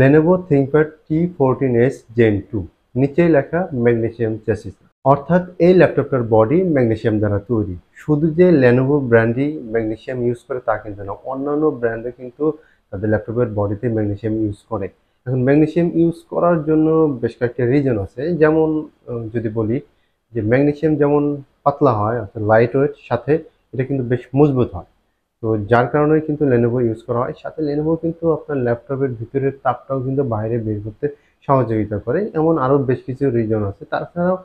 Lenovo ThinkPad T fourteen S Gen two নিচে লেখা magnesium chassis অর্থাৎ এই ল্যাপটপটার বডি ম্যাগনেশিয়াম দ্বারা তৈরি শুধু যে লেনোভো ব্র্যান্ডই ম্যাগনেশিয়াম ইউজ করে তা কিন্তু না অন্যান্য ব্র্যান্ডে কিন্তু তাদের ল্যাপটপের বডিতে ম্যাগনেশিয়াম ইউজ করে এখন ম্যাগনেশিয়াম ইউজ করার জন্য বেশ কয়েকটা রিজন আছে যেমন যদি বলি যে ম্যাগনেশিয়াম যেমন পাতলা হয় অর্থাৎ লাইট ওয়েট সাথে এটা কিন্তু বেশ মজবুত হয় তো যার কারণে কিন্তু লেনোভো ইউজ করা হয় সাথে লেনোভো কিন্তু আপনার ল্যাপটপের ভিতরের তাপটাও কিন্তু বাইরে বের করতে সহযোগিতা করে এমন আরও বেশ কিছু রিজন আছে তাছাড়াও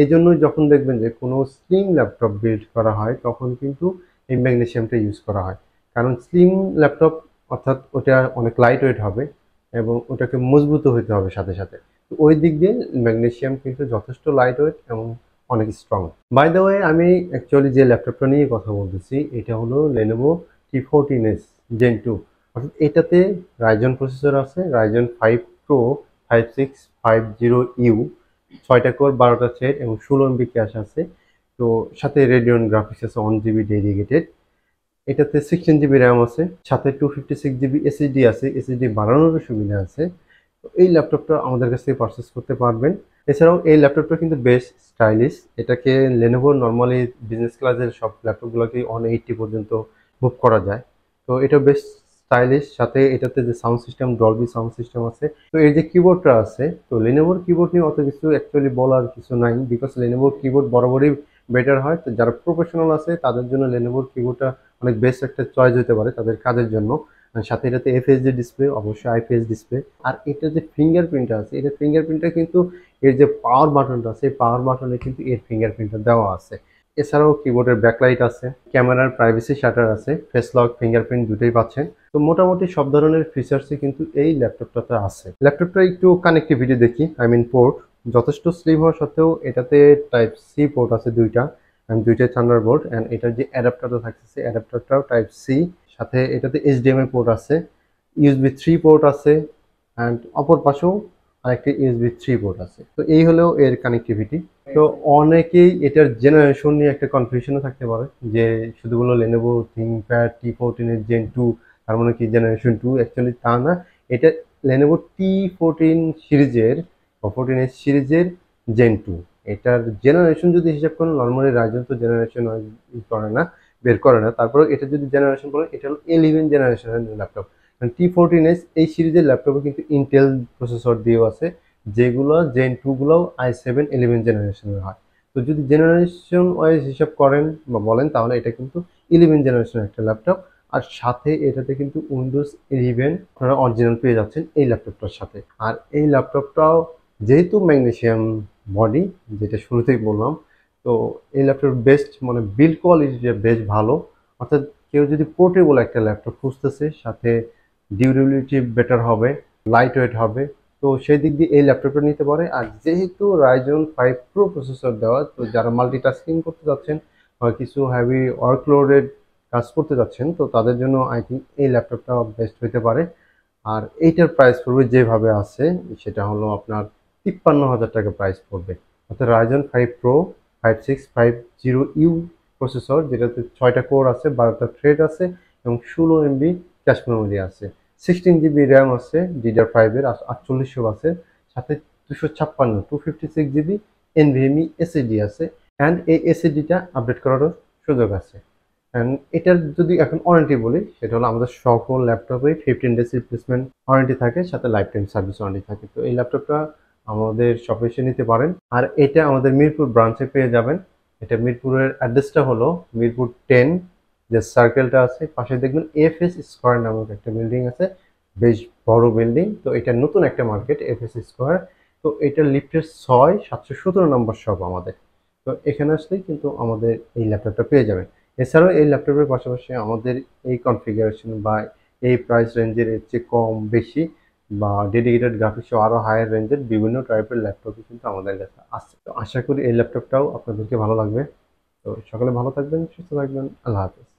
এই জন্য যখন দেখবেন যে কোনো স্লিম ল্যাপটপ বিল্ড করা হয় তখন কিন্তু এই ম্যাগনেশিয়ামটা ইউজ করা হয় কারণ স্লিম ল্যাপটপ অর্থাৎ ওটা অনেক লাইট ওয়েট হবে এবং ওটাকে মজবুত হইতে হবে সাথে সাথে তো ওই দিক দিয়ে ম্যাগনেশিয়াম কিন্তু যথেষ্ট লাইট ওয়েট এবং অনেক স্ট্রং বাই দ্য ওয়ে আমি অ্যাকচুয়ালি যে ল্যাপটপটা নিয়ে কথা বলতেছি এটা হলো Lenovo T fourteen S Gen two অর্থাৎ এটাতে রাইজন প্রসেসর আছে Ryzen five pro five six five zero U ছয়টা কোর বারোটা সেট এবং ষোলো এমবি ক্যাশ আছে তো সাথে রেডিওন গ্রাফিক্স আছে ওয়ান জিবি ডেডিকেটেড এটাতে সিক্সটিন জিবি র্যাম আছে সাথে two fifty six GB SSD আছে এসএসডি বাড়ানোরও সুবিধা আছে এই ল্যাপটপটা আমাদের কাছ থেকে পারচেস করতে পারবেন এছাড়াও এই ল্যাপটপটা কিন্তু বেশ স্টাইলিশ এটাকে লেনোভো নর্মালি বিজনেস ক্লাসের সব ল্যাপটপগুলোকে অন এইটটি পর্যন্ত বুক করা যায় তো এটা বেশ স্টাইলিশ সাথে এটাতে যে sound system Dolby sound system আছে তো এই যে কিবোর্ডটা আছে তো লেনোভোর কিবোর্ড নিয়ে অত কিছু অ্যাকচুয়ালি বলার কিছু নাই বিকজ লেনোভোর কিবোর্ড বরাবরই বেটার হয় তো যারা প্রফেশনাল আছে তাদের জন্য লেনোভোর কিবোর্ডটা অনেক বেস্ট একটা চয়েস হতে পারে তাদের কাজের জন্য মানে সাথে এটাতে এফএসডি ডিসপ্লে অবশ্যই আইপিএস ডিসপ্লে আর এটা যে ফিঙ্গারপ্রিন্টটা আছে এটা ফিঙ্গারপ্রিন্টটা কিন্তু এর যে পাওয়ার বাটনটা আছে পাওয়ার বাটনে কিন্তু এর ফিঙ্গারপ্রিন্টটা দেওয়া আছে এছাড়াও কিবোর্ডের ব্যাকলাইট আছে ক্যামেরার প্রাইভেসি শাটার আছে ফেস লক ফিঙ্গারপ্রিন্ট দুটোই পাচ্ছেন তো মোটামুটি সব ধরনের ফিচার্সই কিন্তু এই ল্যাপটপটাতে আছে ল্যাপটপটা একটু কানেক্টিভিটি দেখি আই মিন পোর্ট যথেষ্ট স্লিম হওয়া সত্ত্বেও এটাতে টাইপ সি পোর্ট আছে দুইটা অ্যান্ড দুইটাই বোর্ড অ্যান্ড এটার যে অ্যাডাপ্টারটা থাকছে সেই অ্যাডাপ্টারটাও টাইপ সি সাথে এটাতে এইচডিএমআই পোর্ট আছে ইউএসবি থ্রি পোর্ট আছে অ্যান্ড অপর পাশেও আরেকটি ইউএসবি থ্রি পোর্ট আছে তো এই হলেও এর কানেক্টিভিটি তো অনেকেই এটার জেনারেশন নিয়ে একটা কনফিউশনও থাকতে পারে যে শুধু বলো লেনেভো প্যাড টি ফোরটিনের জেন টু তার মানে কি জেনারেশন টু অ্যাকচুয়ালি তা না এটা লেনেভো টি ফোরটিন সিরিজের ফোরটিন এস সিরিজের জেন টু এটার জেনারেশন যদি হিসাব করেন নর্মালি রাজন তো জেনারেশন করে না বের করে না তারপরে এটা যদি জেনারেশন বলেন এটা হলো ইলেভেন জেনারেশনের ল্যাপটপ কারণ টি ফোরটিন এস এই সিরিজের ল্যাপটপে কিন্তু ইন্টেল প্রসেসর দিয়েও আছে যেগুলো জেন টুগুলোও আই সেভেন ইলেভেন জেনারেশনের হয় তো যদি জেনারেশন ওয়াইজ হিসাব করেন বা বলেন তাহলে এটা কিন্তু ইলেভেন জেনারেশনের একটা ল্যাপটপ আর সাথে এটাতে কিন্তু উইন্ডোজ ইলেভেন আপনারা অরিজিনাল পেয়ে যাচ্ছেন এই ল্যাপটপটার সাথে আর এই ল্যাপটপটাও যেহেতু ম্যাগনেশিয়াম বডি যেটা শুরুতেই বললাম তো এই ল্যাপটপ বেস্ট মানে বিল্ড কোয়ালিটিটা বেশ ভালো অর্থাৎ কেউ যদি পোর্টেবল একটা ল্যাপটপ খুঁজতেছে সাথে ডিউরেবিলিটি বেটার হবে লাইট ওয়েট হবে তো সেই দিক দিয়ে এই ল্যাপটপটা নিতে পারে আর যেহেতু রাইজন ফাইভ প্রো প্রসেসর দেওয়া তো যারা মাল্টিটাস্কিং করতে যাচ্ছেন বা কিছু হ্যাভি ওয়ার্কলোডেড কাজ করতে যাচ্ছেন তো তাদের জন্য আই থিঙ্ক এই ল্যাপটপটা বেস্ট হতে পারে আর এইটার প্রাইস পড়বে যেভাবে আছে সেটা হলো আপনার তিপ্পান্ন হাজার টাকা প্রাইস পড়বে অর্থাৎ Ryzen five pro five six five zero U processor যেটাতে ছয়টা কোর আছে বারোটা থ্রেড আছে এবং ষোলো এমবি ক্যাশ মেমোরি আছে সিক্সটিন জিবি র্যাম আছে ডিডার ফাইভের আটচল্লিশশো আছে সাথে দুশো ছাপ্পান্ন two fifty six GB NVMe SSD আছে অ্যান্ড এই এসএডিটা আপডেট করারও সুযোগ আছে অ্যান্ড এটার যদি এখন ওয়ারেন্টি বলি সেটা হলো আমাদের সকল ল্যাপটপে ফিফটিন ডেজ রিপ্লেসমেন্ট ওয়ারেন্টি থাকে সাথে লাইফ টাইম সার্ভিস ওয়ারেন্টি থাকে তো এই ল্যাপটপটা আমাদের শপে এসে নিতে পারেন আর এটা আমাদের মিরপুর ব্রাঞ্চে পেয়ে যাবেন এটা মিরপুরের অ্যাড্রেসটা হলো মিরপুর টেন যে সার্কেলটা আছে পাশে দেখবেন এফ এস স্কোয়ার নামক একটা বিল্ডিং আছে বেশ বড় বিল্ডিং তো এটা নতুন একটা মার্কেট এফ এস স্কোয়ার তো এটা লিফ্টের ছয় সাতশো সতেরো নম্বর শপ আমাদের তো এখানে আসলেই কিন্তু আমাদের এই ল্যাপটপটা পেয়ে যাবেন এছাড়াও এই ল্যাপটপের পাশাপাশি আমাদের এই কনফিগারেশন বা এই প্রাইস রেঞ্জের চেয়ে কম বেশি বা ডেডিকেটেড গ্রাফিক্স আরও হায়ার রেঞ্জের বিভিন্ন টাইপের ল্যাপটপই কিন্তু আমাদের কাছে আসছে তো আশা করি এই ল্যাপটপটাও আপনাদেরকে ভালো লাগবে তো সকালে ভালো থাকবেন সুস্থ থাকবেন আল্লাহ হাফিজ